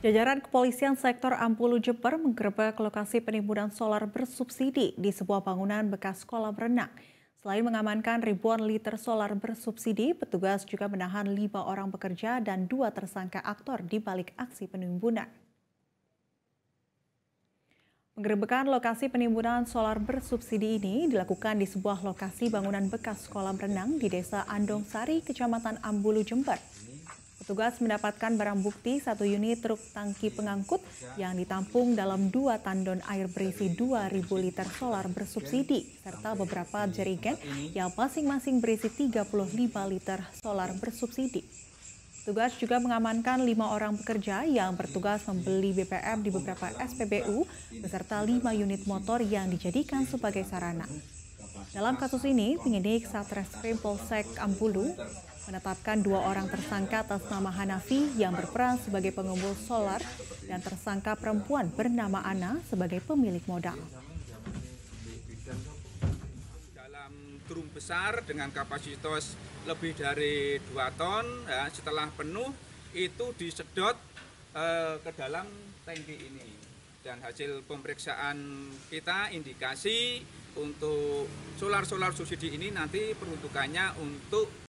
Jajaran Kepolisian Sektor Ampulu Jember menggerebek lokasi penimbunan solar bersubsidi di sebuah bangunan bekas kolam renang. Selain mengamankan ribuan liter solar bersubsidi, petugas juga menahan lima orang pekerja dan dua tersangka aktor di balik aksi penimbunan. Penggerebekan lokasi penimbunan solar bersubsidi ini dilakukan di sebuah lokasi bangunan bekas kolam renang di Desa Andong Sari, Kecamatan Ambulu, Jember. Petugas mendapatkan barang bukti satu unit truk tangki pengangkut yang ditampung dalam dua tandon air berisi 2.000 liter solar bersubsidi serta beberapa jerigen yang masing-masing berisi 35 liter solar bersubsidi. Tugas juga mengamankan lima orang pekerja yang bertugas membeli BBM di beberapa SPBU beserta lima unit motor yang dijadikan sebagai sarana. Dalam kasus ini, penyidik Satreskrim Polsek Ampulu menetapkan dua orang tersangka atas nama Hanafi yang berperan sebagai pengumpul solar dan tersangka perempuan bernama Ana sebagai pemilik modal. Dalam drum besar dengan kapasitas lebih dari 2 ton, ya, setelah penuh itu disedot eh, ke dalam tangki ini dan hasil pemeriksaan kita indikasi untuk solar-solar subsidi ini nanti peruntukannya untuk